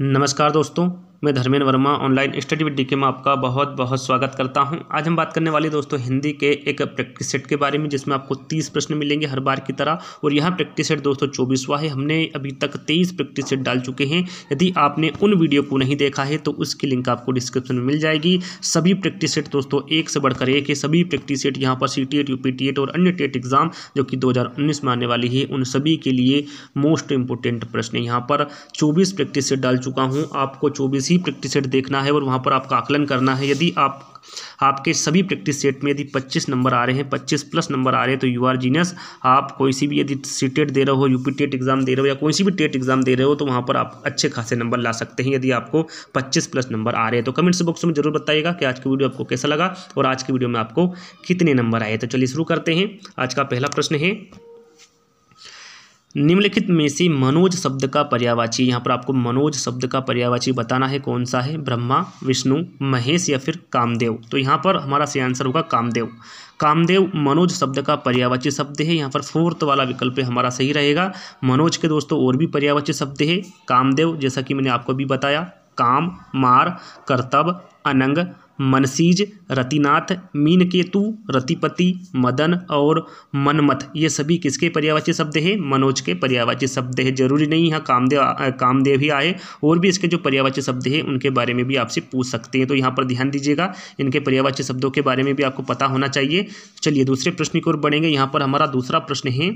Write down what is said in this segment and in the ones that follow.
नमस्कार दोस्तों मैं Dharmendra Verma online study with D में आपका बहुत बहुत स्वागत करता हूं आज हम बात करने वाले दोस्तों हिंदी के एक प्रैक्टिस सेट के बारे में जिसमें आपको तीस प्रश्न मिलेंगे हर बार की तरह और यह प्रैक्टिस सेट दोस्तों चौबीसवा है हमने अभी तक तेईस प्रैक्टिस सेट डाल चुके हैं यदि आपने उन वीडियो को नहीं देखा है तो उसकी लिंक आपको डिस्क्रिप्शन में मिल जाएगी सभी प्रैक्टिस सेट दोस्तों एक से बढ़कर एक है सभी प्रैक्टिस सेट यहाँ पर सी टी और अन्य टेट एग्जाम जो कि दो में आने वाली है उन सभी के लिए मोस्ट इंपोर्टेंट प्रश्न यहाँ पर चौबीस प्रैक्टिस सेट डाल चुका हूँ आपको चौबीस अस्सी प्रैक्टिस सेट देखना है और वहाँ पर आपका आकलन करना है यदि आप आपके सभी प्रैक्टिस सेट में यदि 25 नंबर आ रहे हैं 25 प्लस नंबर आ रहे हैं तो यू आर जीनियस आप कोई सी भी यदि सी टेट e दे रहे हो यू पी टेट एग्ज़ाम दे रहे हो या कोई सी भी टेट एग्ज़ाम e दे रहे हो तो वहाँ पर आप अच्छे खासे नंबर ला सकते हैं यदि आपको 25 प्लस नंबर आ रहे हैं तो कमेंट्स बॉक्स में जरूर बताइएगा कि आज की वीडियो आपको कैसा लगा और आज की वीडियो में आपको कितने नंबर आए तो चलिए शुरू करते हैं आज का पहला प्रश्न है निम्नलिखित में से मनोज शब्द का पर्यावाची यहाँ पर आपको मनोज शब्द का पर्यावाची बताना है कौन सा है ब्रह्मा विष्णु महेश या फिर कामदेव तो यहाँ पर हमारा सही आंसर होगा कामदेव कामदेव मनोज शब्द का पर्यावाची शब्द है यहाँ पर फोर्थ वाला विकल्प हमारा सही रहेगा मनोज के दोस्तों और भी पर्यावाची शब्द है कामदेव जैसा कि मैंने आपको भी बताया काम मार कर्तव्य अनंग मनसीज रतिनाथ मीनकेतु रतिपति मदन और मनमथ ये सभी किसके पर्यावाची शब्द है मनोज के पर्यावाची शब्द है जरूरी नहीं यहाँ कामदेव कामदेव ही आए और भी इसके जो पर्यावाची शब्द है उनके बारे में भी आपसे पूछ सकते हैं तो यहाँ पर ध्यान दीजिएगा इनके पर्यावाची शब्दों के बारे में भी आपको पता होना चाहिए चलिए दूसरे प्रश्न की ओर बढ़ेंगे यहाँ पर हमारा दूसरा प्रश्न है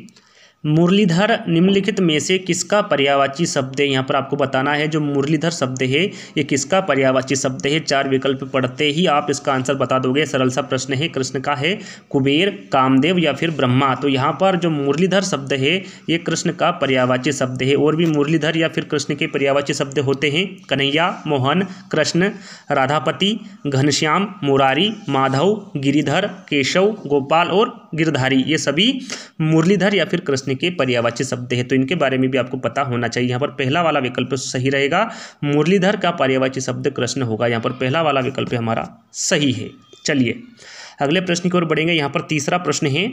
मुरलीधर निम्नलिखित में से किसका पर्यावाची शब्द है यहाँ पर आपको बताना है जो मुरलीधर शब्द है ये किसका पर्यावाची शब्द है चार विकल्प पढ़ते ही आप इसका आंसर बता दोगे सरल सा प्रश्न है कृष्ण का है कुबेर कामदेव या फिर ब्रह्मा तो यहाँ पर जो मुरलीधर शब्द है ये कृष्ण का पर्यावाची शब्द है और भी मुरलीधर या फिर कृष्ण के पर्यावाची शब्द होते हैं कन्हैया मोहन कृष्ण राधापति घनश्याम मुरारी माधव गिरिधर केशव गोपाल और गिरधारी ये सभी मुरलीधर या फिर कृष्ण प्रश्न के पर्यावाची शब्द है तो इनके बारे में भी आपको पता होना चाहिए यहाँ पर पहला वाला विकल्प सही रहेगा मुरलीधर का पर्यावाची शब्द कृष्ण होगा यहाँ पर पहला वाला विकल्प हमारा सही है चलिए अगले प्रश्न की ओर बढ़ेंगे यहाँ पर तीसरा प्रश्न है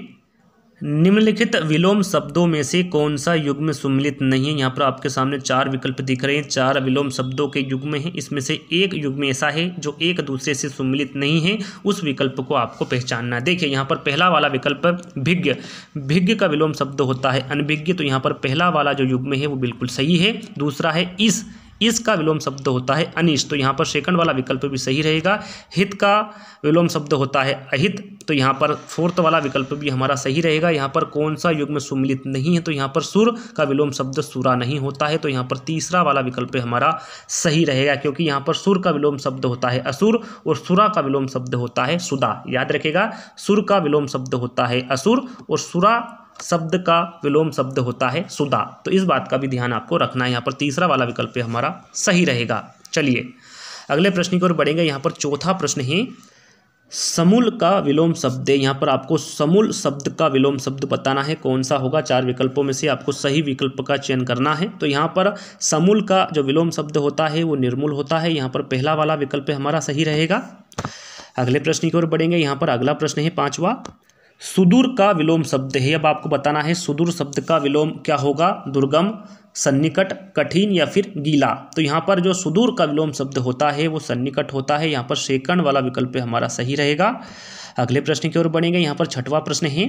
निम्नलिखित विलोम शब्दों में से कौन सा युग्म सुमिलित नहीं है यहाँ पर आपके सामने चार विकल्प दिख रहे हैं चार विलोम शब्दों के युग्म हैं इसमें से एक युग्म ऐसा है जो एक दूसरे से सम्मिलित नहीं है उस विकल्प को आपको पहचानना देखिए यहाँ पर पहला वाला विकल्प भिज्ञ भिज्ञ का विलोम शब्द होता है अनभिज्ञ तो यहाँ पर पहला वाला जो युग्म है वो बिल्कुल सही है दूसरा है इस इसका विलोम शब्द होता है अनिष्ट तो यहाँ पर सेकंड वाला विकल्प भी सही रहेगा हित का विलोम शब्द होता है अहित तो यहाँ पर फोर्थ वाला विकल्प भी हमारा सही रहेगा यहाँ पर कौन सा युग में सुमिलित नहीं है तो यहाँ पर सुर का विलोम शब्द सुरा नहीं होता है तो यहाँ पर तीसरा वाला विकल्प हमारा सही रहेगा क्योंकि यहाँ पर सुर का विलोम शब्द होता है असुर और सुरा का विलोम शब्द होता है सुदा याद रखेगा सुर का विलोम शब्द होता है असुर और सुरा शब्द का विलोम शब्द होता है सुधा तो इस बात का भी ध्यान आपको रखना है यहाँ पर तीसरा वाला विकल्प हमारा सही रहेगा चलिए अगले प्रश्न की ओर बढ़ेंगे यहाँ पर चौथा प्रश्न है समूल का विलोम शब्द है यहाँ पर आपको समूल शब्द का विलोम शब्द बताना है कौन सा होगा चार विकल्पों में से आपको सही विकल्प का चयन करना है तो यहाँ पर समूल का जो विलोम शब्द होता है वो निर्मूल होता है यहाँ पर पहला वाला विकल्प हमारा सही रहेगा अगले प्रश्न की ओर बढ़ेंगे यहाँ पर अगला प्रश्न है पांचवा सुदूर का विलोम शब्द है अब आपको बताना है सुदूर शब्द का विलोम क्या होगा दुर्गम सन्निकट कठिन या फिर गीला तो यहाँ पर जो सुदूर का विलोम शब्द होता है वो सन्निकट होता है यहाँ पर सेकंड वाला विकल्प हमारा सही रहेगा अगले प्रश्न की ओर बढ़ेंगे यहाँ पर छठवा प्रश्न है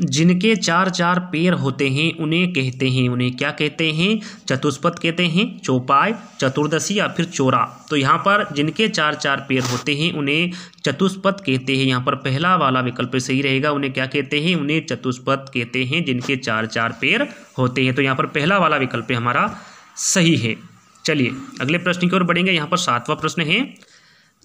जिनके चार चार पैर होते हैं उन्हें कहते हैं उन्हें क्या कहते हैं चतुष्पद कहते हैं चौपाई चतुर्दशी या फिर चोरा तो यहाँ पर जिनके चार चार पैर होते हैं उन्हें चतुष्पद कहते हैं यहाँ पर पहला वाला विकल्प सही रहेगा उन्हें क्या कहते हैं उन्हें चतुष्पद कहते हैं जिनके चार चार पैर होते हैं तो यहाँ पर पहला वाला विकल्प हमारा सही है चलिए अगले प्रश्न की ओर बढ़ेंगे यहाँ पर सातवा प्रश्न है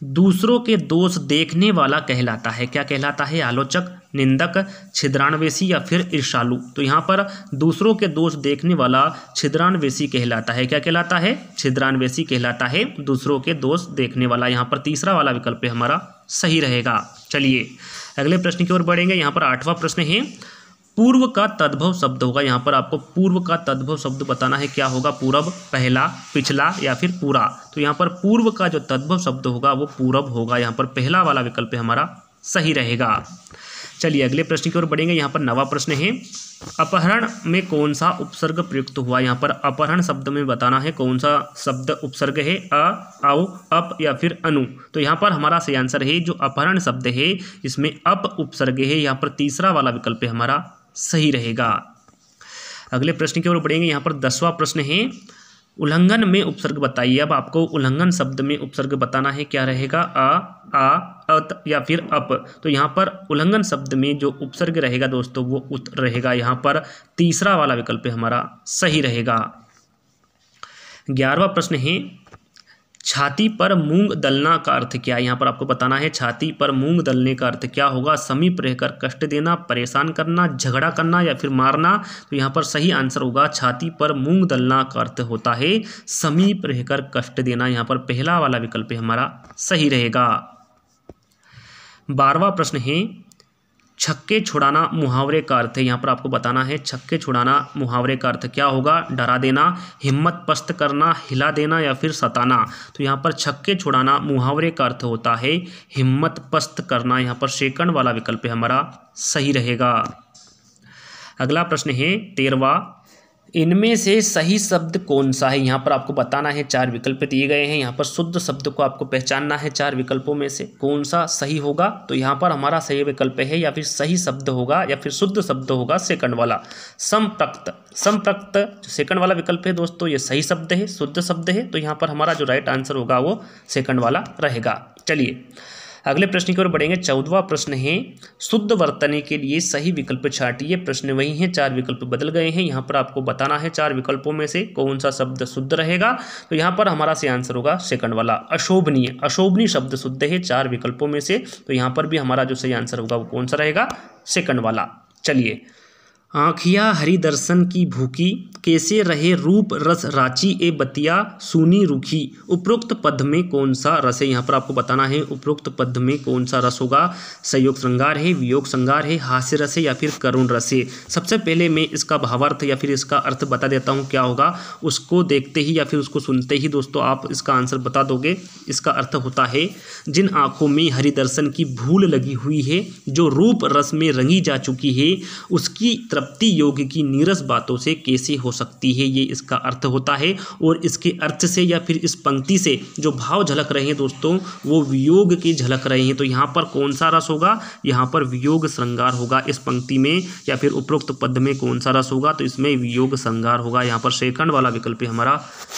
दूसरों के दोष देखने वाला कहलाता है क्या कहलाता है आलोचक निंदक छिद्रान्वेषी या फिर ईर्षालु तो यहाँ पर दूसरों के दोष देखने वाला छिद्रान्वेषी कहलाता है क्या कहलाता है छिद्रान्वेषी कहलाता है दूसरों के दोष देखने वाला यहाँ पर तीसरा वाला विकल्प है हमारा सही रहेगा चलिए अगले प्रश्न की ओर बढ़ेंगे यहाँ पर आठवां प्रश्न है पूर्व का तद्भव शब्द होगा यहाँ पर आपको पूर्व का तद्भव शब्द बताना है क्या होगा पूरब पहला पिछला या फिर पूरा तो यहाँ पर पूर्व का जो तद्भव शब्द होगा वो पूरब होगा यहाँ पर पहला वाला विकल्प हमारा सही रहेगा चलिए अगले प्रश्न की ओर बढ़ेंगे यहाँ पर नवा प्रश्न है अपहरण में कौन सा उपसर्ग प्रयुक्त हुआ यहाँ पर अपहरण शब्द में बताना है कौन सा शब्द उपसर्ग है अ आओ अप या फिर अनु तो यहाँ पर हमारा सही आंसर है जो अपहरण शब्द है इसमें अप उपसर्ग है यहाँ पर तीसरा वाला विकल्प हमारा सही रहेगा अगले प्रश्न की ओर बढ़ेंगे यहाँ पर दसवां प्रश्न है उल्लंघन में उपसर्ग बताइए अब आपको उल्लंघन शब्द में उपसर्ग बताना है क्या रहेगा आ आ अत या फिर अप तो यहाँ पर उल्लंघन शब्द में जो उपसर्ग रहेगा दोस्तों वो उत रहेगा यहाँ पर तीसरा वाला विकल्प हमारा सही रहेगा ग्यारहवा प्रश्न है छाती पर मूंग दलना का अर्थ क्या है यहाँ पर आपको बताना है छाती पर मूंग दलने का अर्थ क्या होगा समीप रहकर कष्ट देना परेशान करना झगड़ा करना या फिर मारना तो यहाँ पर सही आंसर होगा छाती पर मूंग दलना का अर्थ होता है समीप रहकर कष्ट देना यहाँ पर पहला वाला विकल्प हमारा सही रहेगा बारवा प्रश्न है छक्के छुड़ाना मुहावरे का अर्थ है यहाँ पर आपको बताना है छक्के छुड़ाना मुहावरे का अर्थ क्या होगा डरा देना हिम्मत पस्त करना हिला देना या फिर सताना तो यहाँ पर छक्के छुड़ाना मुहावरे का अर्थ होता है हिम्मत पस्त करना यहाँ पर सेकंड वाला विकल्प हमारा सही रहेगा अगला प्रश्न है तेरवा इनमें से सही शब्द कौन सा है यहाँ पर आपको बताना है चार विकल्प दिए गए हैं यहाँ पर शुद्ध शब्द को आपको पहचानना है चार विकल्पों में से कौन सा सही होगा तो यहाँ पर हमारा सही विकल्प है या फिर सही शब्द होगा या फिर शुद्ध शब्द होगा सेकंड वाला संप्रक्त संप्रक्त जो सेकंड वाला विकल्प है दोस्तों ये सही शब्द है शुद्ध शब्द है तो यहाँ पर हमारा जो राइट आंसर होगा वो सेकंड वाला रहेगा चलिए अगले प्रश्न की ओर बढ़ेंगे चौदवा प्रश्न है शुद्ध वर्तने के लिए सही विकल्प छाटिए प्रश्न वही है चार विकल्प बदल गए हैं यहाँ पर आपको बताना है चार विकल्पों में से कौन सा शब्द शुद्ध रहेगा तो यहाँ पर हमारा से आंसर होगा सेकंड वाला अशोभनीय अशोभनीय शब्द शुद्ध है चार विकल्पों में से तो यहाँ पर भी हमारा जो सही आंसर होगा वो कौन सा रहेगा सेकंड वाला चलिए आँखियाँ हरि दर्शन की भूखी कैसे रहे रूप रस राची ए बतिया सूनी रुखी उपरोक्त पद में कौन सा रस है यहाँ पर आपको बताना है उपरोक्त पद में कौन सा रस होगा संयोग श्रृंगार है वियोग श्रृंगार है हास्य रस है या फिर करुण रस है सबसे पहले मैं इसका भावार्थ या फिर इसका अर्थ बता देता हूँ क्या होगा उसको देखते ही या फिर उसको सुनते ही दोस्तों आप इसका आंसर बता दोगे इसका अर्थ होता है जिन आँखों में हरिदर्शन की भूल लगी हुई है जो रूप रस में रंगी जा चुकी है उसकी तप्ती योग की नीरस बातों से कैसे हो सकती है ये इसका अर्थ होता है और इसके अर्थ से या फिर इस पंक्ति से जो भाव झलक रहे हैं दोस्तों वो वियोग के झलक रहे हैं तो यहाँ पर कौन सा रस होगा यहाँ पर वियोग श्रृंगार होगा इस पंक्ति में या फिर उपरोक्त पद में कौन सा रस होगा तो इसमें वियोग श्रृंगार होगा यहाँ पर शेखंड वाला विकल्प हमारा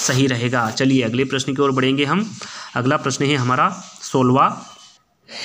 सही रहेगा चलिए अगले प्रश्न की ओर बढ़ेंगे हम अगला प्रश्न है हमारा सोलवा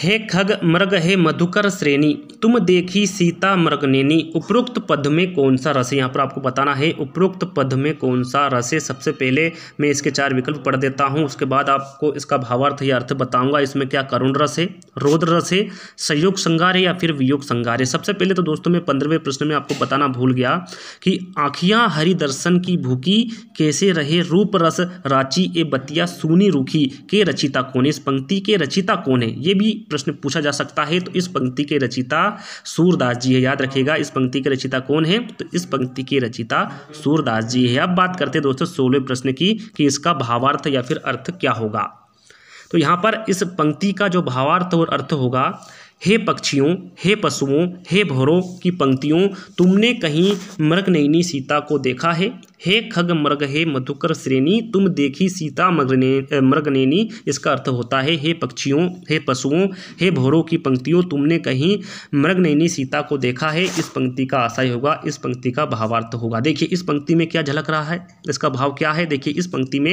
हे खग मृग हे मधुकर श्रेणी तुम देखी सीता मृगनेनी उपरोक्त पद में कौन सा रस है यहाँ पर आपको बताना है उपरोक्त पद में कौन सा रस है सबसे पहले मैं इसके चार विकल्प पढ़ देता हूँ उसके बाद आपको इसका भावार्थ या अर्थ बताऊंगा इसमें क्या करुण रस है रोद्र रस है संयोग संगार है या फिर वियोग संगार है सबसे पहले तो दोस्तों मैं पंद्रहवें प्रश्न में आपको बताना भूल गया कि आँखियाँ हरि दर्शन की भूखी कैसे रहे रूप रस रांची ए बतिया सूनी रूखी के रचिता कौन है इस पंक्ति के रचिता कौन है ये भी प्रश्न पूछा जा सकता है तो इस पंक्ति के रचिता सूरदास जी है याद रखिएगा इस पंक्ति के रचिता कौन है तो इस पंक्ति के रचिता सूरदास जी है अब बात करते हैं दोस्तों सोलह प्रश्न की कि इसका भावार्थ या फिर अर्थ क्या होगा तो यहाँ पर इस पंक्ति का जो भावार्थ और अर्थ होगा हे पक्षियों हे पशुओं हे भोरों की पंक्तियों तुमने कहीं मृगनयनी सीता को देखा है हे खग मृग हे मधुकर श्रेणी तुम देखी सीता मगने मृगनेनी इसका अर्थ होता है हे पक्षियों हे पशुओं हे भोरों की पंक्तियों तुमने कहीं मृगनेनी सीता को देखा है इस पंक्ति का आशय होगा इस पंक्ति का भावार्थ होगा देखिए इस पंक्ति में क्या झलक रहा है इसका भाव क्या है देखिए इस पंक्ति में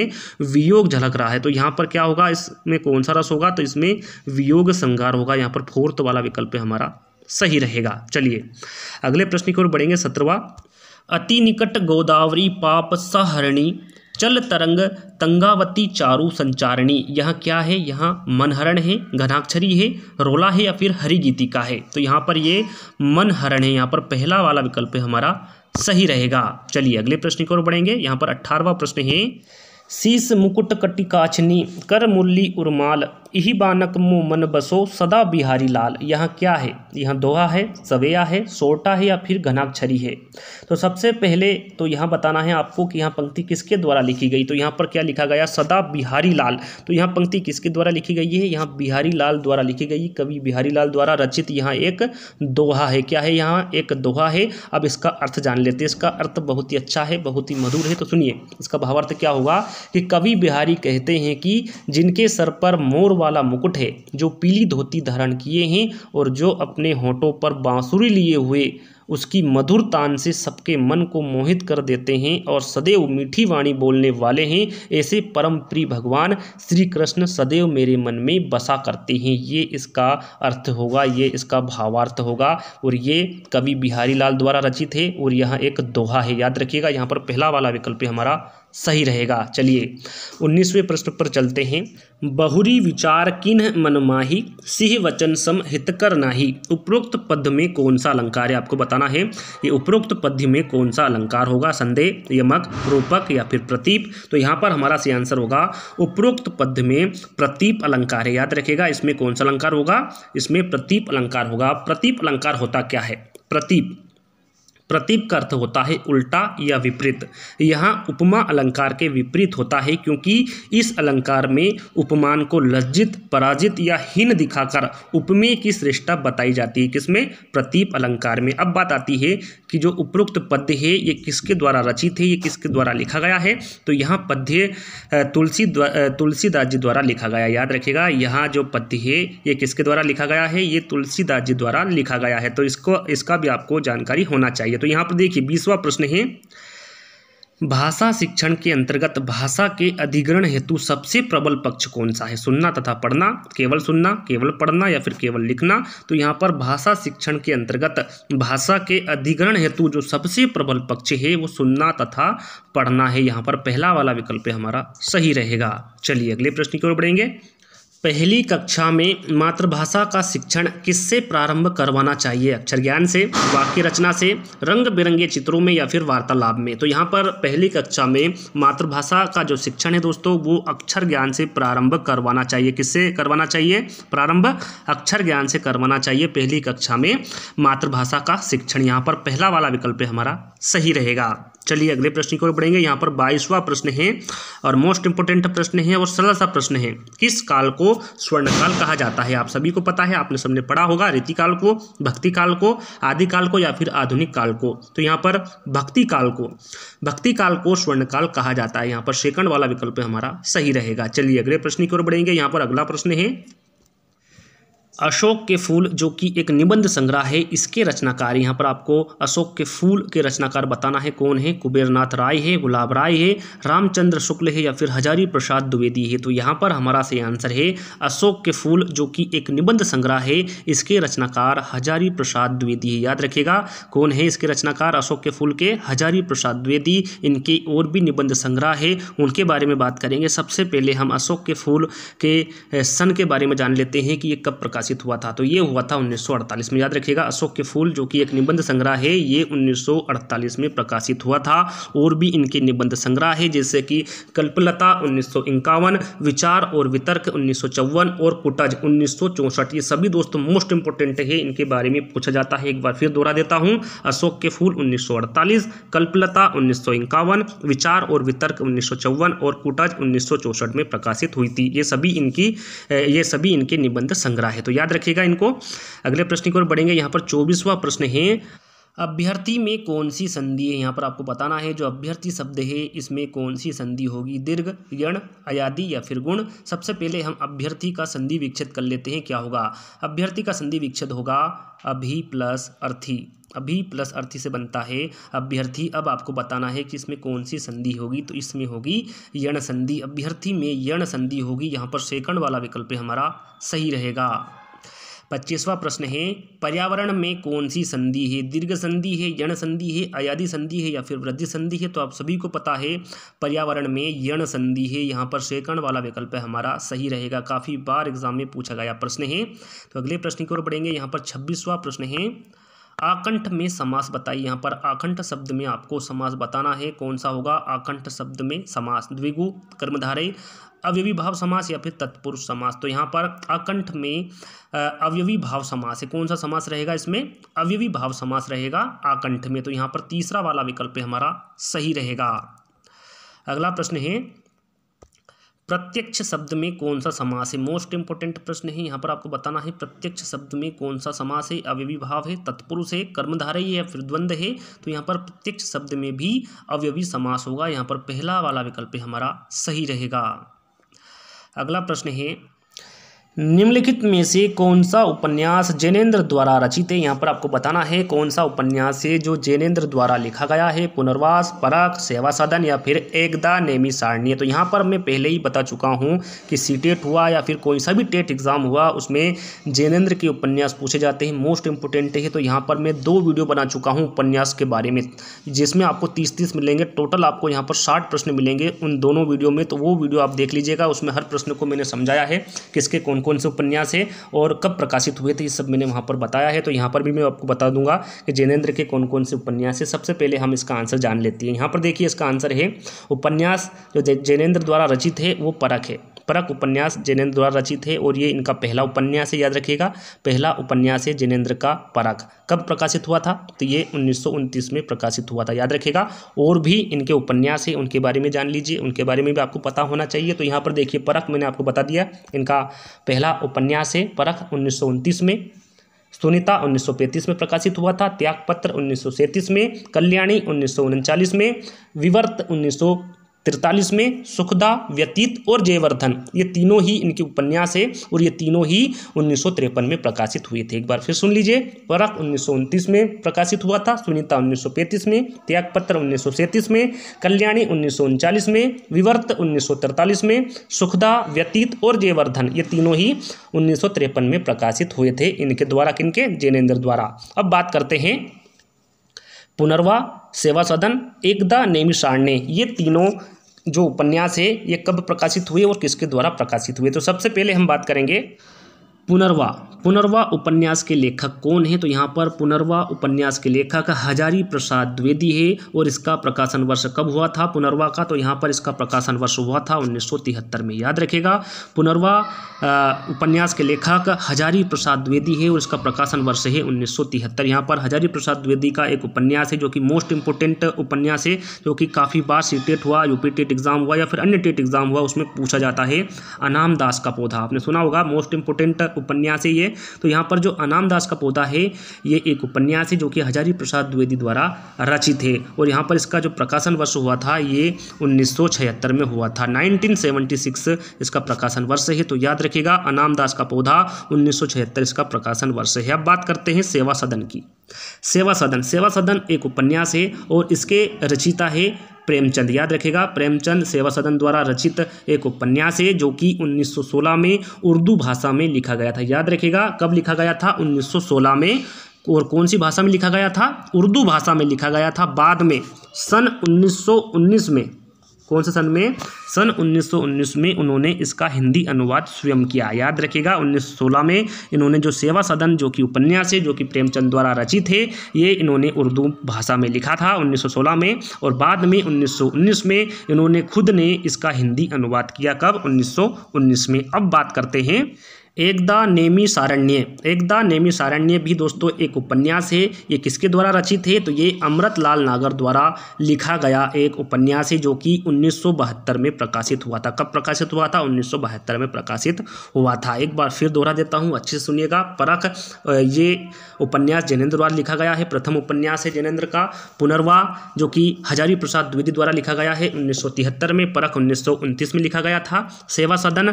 वियोग झलक रहा है तो यहाँ पर क्या होगा इसमें कौन सा रस होगा तो इसमें वियोग संगार होगा यहाँ पर फोर्थ वाला विकल्प हमारा सही रहेगा चलिए अगले प्रश्न की ओर बढ़ेंगे सत्रवा अति निकट गोदावरी पाप सहरणी चल तरंग तंगावती चारु संचारणी यहाँ क्या है यहाँ मनहरण है घनाक्षरी है रोला है या फिर हरी गीति का है तो यहाँ पर ये मनहरण है यहाँ पर पहला वाला विकल्प हमारा सही रहेगा चलिए अगले प्रश्न की ओर बढ़ेंगे यहाँ पर अट्ठारवा प्रश्न है शीश मुकुट कटिकाछनी कर मुरली उर्माल इही बानक मन बसो सदा बिहारी लाल यहाँ क्या है यहाँ दोहा है सवेया है सोटा है या फिर घनाक्षरी है तो सबसे पहले तो यहाँ बताना है आपको कि यहाँ पंक्ति किसके द्वारा लिखी गई तो यहाँ पर क्या लिखा गया सदा बिहारी लाल तो यहाँ पंक्ति किसके द्वारा लिखी गई है यहाँ बिहारी लाल द्वारा लिखी गई कवि बिहारी लाल द्वारा रचित यहाँ एक दोहा है क्या है यहाँ एक दोहा है अब इसका अर्थ जान लेते हैं इसका अर्थ बहुत ही अच्छा है बहुत ही मधुर है तो सुनिए इसका भावार्थ क्या होगा कि कवि बिहारी कहते हैं कि जिनके सर पर मोर वाला मुकुट है जो पीली धोती धारण किए हैं और जो अपने होठों पर बांसुरी लिए हुए उसकी मधुर तान से सबके मन को मोहित कर देते हैं और सदैव मीठी वाणी बोलने वाले हैं ऐसे परम प्रिय भगवान श्री कृष्ण सदैव मेरे मन में बसा करते हैं ये इसका अर्थ होगा ये इसका भावार्थ होगा और ये कवि बिहारी लाल द्वारा रचित है और यहाँ एक दोहा है याद रखिएगा यहाँ पर पहला वाला विकल्प है हमारा सही रहेगा चलिए उन्नीसवें प्रश्न पर चलते हैं बहुरी विचार किन्ह मनमाही सिंह वचन सम हितकर नाही उपरोक्त पद्य में कौन सा अलंकार है आपको बताना है ये उपरोक्त पद्य में कौन सा अलंकार होगा संदेह यमक रूपक या फिर प्रतीप तो यहाँ पर हमारा सही आंसर होगा उपरोक्त पद्य में प्रतीप अलंकार है याद रखेगा इसमें कौन सा अलंकार होगा इसमें प्रतीप अलंकार होगा प्रतीप अलंकार होता क्या है प्रतीप प्रतीप का अर्थ होता है उल्टा या विपरीत यहाँ उपमा अलंकार के विपरीत होता है क्योंकि इस अलंकार में उपमान को लज्जित पराजित या हीन दिखाकर उपमेय की श्रेष्ठता बताई जाती है किसमें प्रतीप अलंकार में अब बात आती है कि जो उपरोक्त पद्य है ये किसके द्वारा रचित है ये किसके द्वारा लिखा गया है तो यहाँ पद्य तुलसी तुलसीदास जी द्वारा लिखा गया याद रखेगा यहाँ जो पद्य है ये किसके द्वारा लिखा गया है ये तुलसीदास जी द्वारा लिखा गया है तो इसको इसका भी आपको जानकारी होना चाहिए तो यहाँ पर देखिए बीसवा प्रश्न है भाषा शिक्षण के अंतर्गत भाषा के अधिग्रहण हेतु सबसे प्रबल पक्ष कौन सा है सुनना तथा पढ़ना केवल सुनना केवल पढ़ना या फिर केवल लिखना तो यहाँ पर भाषा शिक्षण के अंतर्गत भाषा के अधिग्रहण हेतु जो सबसे प्रबल पक्ष है वो सुनना तथा पढ़ना है यहाँ पर पहला वाला विकल्प हमारा सही रहेगा चलिए अगले प्रश्न की ओर बढ़ेंगे पहली कक्षा में मातृभाषा का शिक्षण किससे प्रारंभ करवाना चाहिए अक्षर ज्ञान से वाक्य रचना से रंग बिरंगे चित्रों में या फिर वार्तालाप में तो यहाँ पर पहली कक्षा में मातृभाषा का जो शिक्षण है दोस्तों वो अक्षर ज्ञान से प्रारंभ करवाना चाहिए किससे करवाना चाहिए प्रारंभ अक्षर ज्ञान से करवाना चाहिए पहली कक्षा में मातृभाषा का शिक्षण यहाँ पर पहला वाला विकल्प हमारा सही रहेगा चलिए अगले प्रश्न की ओर बढ़ेंगे यहाँ पर बाईसवा प्रश्न है और मोस्ट इंपोर्टेंट प्रश्न है और सरल सा प्रश्न है किस काल को स्वर्ण काल कहा जाता है आप सभी को पता है आपने सबने पढ़ा होगा रीतिकाल को भक्ति काल को आदि काल को या फिर आधुनिक काल को तो यहाँ पर भक्ति काल को भक्ति काल को स्वर्ण काल कहा जाता है यहाँ पर सेकंड वाला विकल्प हमारा सही रहेगा चलिए अगले प्रश्न की ओर बढ़ेंगे यहाँ पर अगला प्रश्न है अशोक के फूल जो कि एक निबंध संग्रह है इसके रचनाकार यहाँ पर आपको अशोक के फूल के रचनाकार बताना है कौन है कुबेरनाथ राय है गुलाब राय है रामचंद्र शुक्ल है या फिर हजारी प्रसाद द्विवेदी है तो यहाँ पर हमारा सही आंसर है अशोक के फूल जो कि एक निबंध संग्रह है इसके रचनाकार हजारी प्रसाद द्विवेदी है याद रखेगा कौन है इसके रचनाकार अशोक के फूल के हजारी प्रसाद द्विवेदी इनके और भी निबंध संग्रह है उनके बारे में बात करेंगे सबसे पहले हम अशोक के फूल के सन के बारे में जान लेते हैं कि ये कब प्रकाश प्रकाशित हुआ था तो ये हुआ था 1948 में याद रखिएगा अशोक के फूल जो कि एक निबंध संग्रह है ये 1948 में प्रकाशित हुआ था और भी इनके निबंध संग्रह है जैसे कि कल्पलता उन्नीस विचार और वितर्क उन्नीस और कुटज उन्नीस ये सभी दोस्त मोस्ट इंपॉर्टेंट है इनके बारे में पूछा जाता है एक बार फिर दोहरा देता हूँ अशोक के फूल उन्नीस कल्पलता उन्नीस विचार और वितर्क उन्नीस और कुटज उन्नीस में प्रकाशित हुई थी ये सभी इनकी ये सभी इनके निबंध संग्रह है तो तो याद रखिएगा इनको अगले प्रश्न की ओर बढ़ेंगे यहाँ पर चौबीसवा प्रश्न है अभ्यर्थी में कौन सी संधि है यहाँ पर आपको बताना है जो अभ्यर्थी शब्द है इसमें कौन सी संधि होगी दीर्घ यण अयादि या फिर गुण सबसे पहले हम अभ्यर्थी का संधि विच्छेद कर लेते हैं क्या होगा अभ्यर्थी का संधि विच्छेद होगा अभी प्लस अर्थी अभी प्लस अर्थी से बनता है अभ्यर्थी अब आपको बताना है कि इसमें कौन सी संधि होगी तो इसमें होगी यण संधि अभ्यर्थी में यण संधि होगी यहाँ पर सेकंड वाला विकल्प हमारा सही रहेगा पच्चीसवा प्रश्न है पर्यावरण में कौन सी संधि है दीर्घ संधि है यण संधि है अयाधि संधि है या फिर वृद्धि संधि है तो आप सभी को पता है पर्यावरण में यण संधि है यहाँ पर सेकंड वाला विकल्प हमारा सही रहेगा काफ़ी बार एग्जाम में पूछा गया प्रश्न है तो अगले प्रश्न की ओर बढ़ेंगे यहाँ पर छब्बीसवा प्रश्न है आकंठ में समास बताइए यहाँ पर आकंठ शब्द में आपको समास बताना है कौन सा होगा आकंठ शब्द में समास द्विगु कर्मधारय अवयवी भाव समास या फिर तत्पुरुष समास तो यहाँ पर आकंठ में अवयवी भाव समास है कौन सा समास रहेगा इसमें अवयवी भाव समास रहेगा आकंठ में तो यहाँ पर तीसरा वाला विकल्प हमारा सही रहेगा अगला प्रश्न है प्रत्यक्ष शब्द में कौन सा समास है मोस्ट इंपॉर्टेंट प्रश्न है यहाँ पर आपको बताना है प्रत्यक्ष शब्द में कौन सा समास है अव्यविभाव है तत्पुरुष है कर्मधारय या फिर द्वंद्व है तो यहाँ पर प्रत्यक्ष शब्द में भी अव्यवी समास होगा यहाँ पर पहला वाला विकल्प हमारा सही रहेगा अगला प्रश्न है निम्नलिखित में से कौन सा उपन्यास जैनेन्द्र द्वारा रचित है यहाँ पर आपको बताना है कौन सा उपन्यास है जो जैनेन्द्र द्वारा लिखा गया है पुनर्वास परक सेवा साधन या फिर एकदा नेमी सारणी तो यहाँ पर मैं पहले ही बता चुका हूँ कि सी टेट हुआ या फिर कोई सा भी टेट एग्ज़ाम हुआ उसमें जैनेन्द्र के उपन्यास पूछे जाते हैं मोस्ट इंपोर्टेंट है तो यहाँ पर मैं दो वीडियो बना चुका हूँ उपन्यास के बारे में जिसमें आपको तीस तीस मिलेंगे टोटल आपको यहाँ पर साठ प्रश्न मिलेंगे उन दोनों वीडियो में तो वो वीडियो आप देख लीजिएगा उसमें हर प्रश्न को मैंने समझाया है किसके कौन कौन से उपन्यास है और कब प्रकाशित हुए थे ये सब मैंने वहाँ पर बताया है तो यहाँ पर भी मैं आपको बता दूंगा कि जैनेन्द्र के कौन कौन से उपन्यास है सबसे पहले हम इसका आंसर जान लेते हैं यहाँ पर देखिए इसका आंसर है उपन्यास जो जैनेन्द्र द्वारा रचित है वो परख है परक उपन्यास जैनेन्द्र द्वारा रचित है और ये इनका पहला उपन्यास है याद रखिएगा पहला उपन्यास है जैनेन्द्र का परक कब प्रकाशित हुआ था तो ये उन्नीस में प्रकाशित हुआ था याद रखिएगा और भी इनके उपन्यास है उनके बारे में जान लीजिए उनके बारे में भी आपको पता होना चाहिए तो यहाँ पर देखिए परख मैंने आपको बता दिया इनका पहला उपन्यास है परख उन्नीस में सुनीता 1935 में प्रकाशित हुआ था त्यागपत्र उन्नीस में कल्याणी उन्नीस में विवर्त उन्नीस तिरतालीस में सुखदा व्यतीत और जयवर्धन ये तीनों ही इनके उपन्यास है और ये तीनों ही उन्नीस में प्रकाशित हुए थे एक बार फिर सुन लीजिए वरक उन्नीस में प्रकाशित हुआ था सुनीता उन्नीस में त्यागपत्र उन्नीस में कल्याणी उन्नीस में विवर्त उन्नीस में सुखदा व्यतीत और जयवर्धन ये तीनों ही उन्नीस में प्रकाशित हुए थे इनके द्वारा किनके जैनेन्द्र द्वारा अब बात करते हैं पुनर्वा सेवा सदन एकदा नेमी सारणे ये तीनों जो उपन्यास है ये कब प्रकाशित हुए और किसके द्वारा प्रकाशित हुए तो सबसे पहले हम बात करेंगे पुनर्वा पुनर्वा उपन्यास के लेखक कौन है तो यहाँ पर पुनर्वा उपन्यास के लेखक हजारी प्रसाद द्विवेदी है और इसका प्रकाशन वर्ष कब हुआ था पुनर्वा का तो यहाँ पर इसका प्रकाशन वर्ष हुआ था उन्नीस में याद रखेगा पुनर्वा उपन्यास के लेखक हजारी प्रसाद द्विवेदी है और इसका प्रकाशन वर्ष है उन्नीस सौ यहाँ पर हजारी प्रसाद द्विवेदी का एक उपन्यास है जो कि मोस्ट इंपोर्टेंट उपन्यास है जो कि काफ़ी बार सी टेट e हुआ यूपी टेट एग्जाम हुआ या फिर अन्य टेट एग्जाम e हुआ उसमें पूछा जाता है अनाम दास का पौधा आपने सुना होगा मोस्ट इंपोर्टेंट उपन्यास है ये हैं तो यहाँ पर जो अनामदास का पौधा है ये एक उपन्यास है जो कि हजारी प्रसाद द्विवेदी द्वारा रचित है और यहाँ पर इसका जो प्रकाशन वर्ष हुआ था ये उन्नीस में हुआ था नाइनटीन इसका प्रकाशन वर्ष है तो याद रखिएगा अनामदास का पौधा उन्नीस इसका प्रकाशन वर्ष है अब बात करते हैं सेवा सदन की सेवा सदन सेवा सदन एक उपन्यास है और इसके रचिता है प्रेमचंद याद रखेगा प्रेमचंद सेवा सदन द्वारा रचित एक उपन्यास है जो कि 1916 में उर्दू भाषा में लिखा गया था याद रखेगा कब लिखा गया था 1916 में और कौन सी भाषा में लिखा गया था उर्दू भाषा में लिखा गया था बाद में सन 1919 में कौन से सन में सन उन्नीस में उन्होंने इसका हिंदी अनुवाद स्वयं किया याद रखिएगा 1916 में इन्होंने जो सेवा सदन जो कि उपन्यास है जो कि प्रेमचंद द्वारा रचित है ये इन्होंने उर्दू भाषा में लिखा था 1916 में और बाद में 1919 में इन्होंने खुद ने इसका हिंदी अनुवाद किया कब 1919 में अब बात करते हैं एकदा नेमी सारण्य एकदा नेमी सारण्य भी दोस्तों एक उपन्यास है ये किसके द्वारा रचित है तो ये अमृत लाल नागर द्वारा लिखा गया एक उपन्यास है जो कि 1972 में प्रकाशित हुआ था कब प्रकाशित हुआ था 1972 में प्रकाशित हुआ था एक बार फिर दोहरा देता हूँ अच्छे से सुनिएगा परख ये उपन्यास जैनेन्द्र द्वारा लिखा गया है प्रथम उपन्यास है जैनेन्द्र का पुनर्वा जो कि हजारी प्रसाद द्विवेदी द्वारा लिखा गया है उन्नीस में परख उन्नीस में लिखा गया था सेवा सदन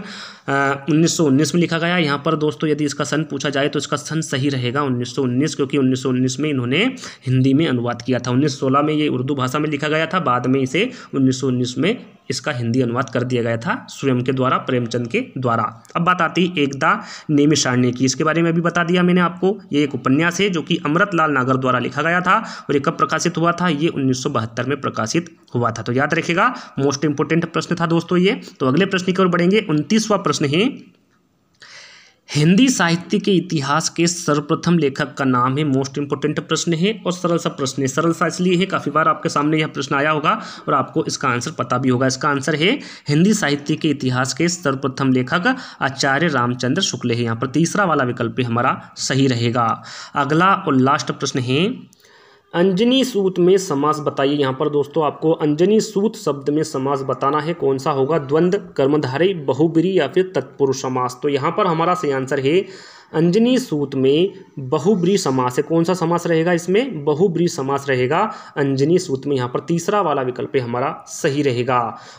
उन्नीस में लिखा गया गया यहाँ पर दोस्तों यदि इसका सन पूछा जाए तो इसका सन सही रहेगा 1919 क्योंकि 1919 में इन्होंने हिंदी में अनुवाद किया था 1916 में ये उर्दू भाषा में लिखा गया था बाद में इसे 1919 में इसका हिंदी अनुवाद कर दिया गया था स्वयं के द्वारा प्रेमचंद के द्वारा अब बात आती है एकदा नेमी की इसके बारे में भी बता दिया मैंने आपको ये एक उपन्यास है जो कि अमृतलाल नागर द्वारा लिखा गया था और ये कब प्रकाशित हुआ था ये 1972 में प्रकाशित हुआ था तो याद रखेगा मोस्ट इंपोर्टेंट प्रश्न था दोस्तों ये तो अगले प्रश्न की ओर बढ़ेंगे उनतीसवा प्रश्न है हिंदी साहित्य के इतिहास के सर्वप्रथम लेखक का नाम है मोस्ट इंपोर्टेंट प्रश्न है और सरल सा प्रश्न है सरल सा इसलिए है काफ़ी बार आपके सामने यह प्रश्न आया होगा और आपको इसका आंसर पता भी होगा इसका आंसर है हिंदी साहित्य के इतिहास के सर्वप्रथम लेखक आचार्य रामचंद्र शुक्ल है यहाँ पर तीसरा वाला विकल्प हमारा सही रहेगा अगला और लास्ट प्रश्न है अंजनी सूत में समास बताइए यहाँ पर दोस्तों आपको अंजनी सूत शब्द में समास बताना है कौन सा होगा द्वंद्व कर्मधारी बहुबरी या फिर तत्पुरुष समास तो यहाँ पर हमारा सही आंसर है अंजनी सूत में बहुब्री समास है कौन सा समास रहेगा इसमें बहुब्री समास रहेगा अंजनी सूत में यहाँ पर तीसरा वाला विकल्प हमारा सही रहेगा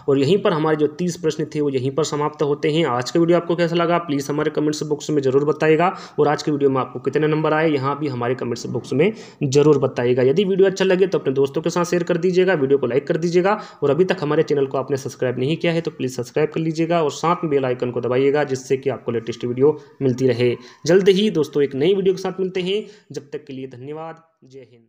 और यहीं पर हमारे जो तीस प्रश्न थे वो यहीं पर समाप्त होते हैं आज का वीडियो आपको कैसा लगा प्लीज़ हमारे कमेंट्स बॉक्स में जरूर बताइएगा और आज के वीडियो में आपको कितने नंबर आए यहाँ भी हमारे कमेंट्स बॉक्स में जरूर बताइएगा यदि वीडियो अच्छा लगे तो अपने दोस्तों के साथ शेयर कर दीजिएगा वीडियो को लाइक कर दीजिएगा और अभी तक हमारे चैनल को आपने सब्सक्राइब नहीं किया है तो प्लीज़ सब्सक्राइब कर लीजिएगा और साथ में बेल आइकन को दबाइएगा जिससे कि आपको लेटेस्ट वीडियो मिलती रहे जल्द ही दोस्तों एक नई वीडियो के साथ मिलते हैं जब तक के लिए धन्यवाद जय हिंद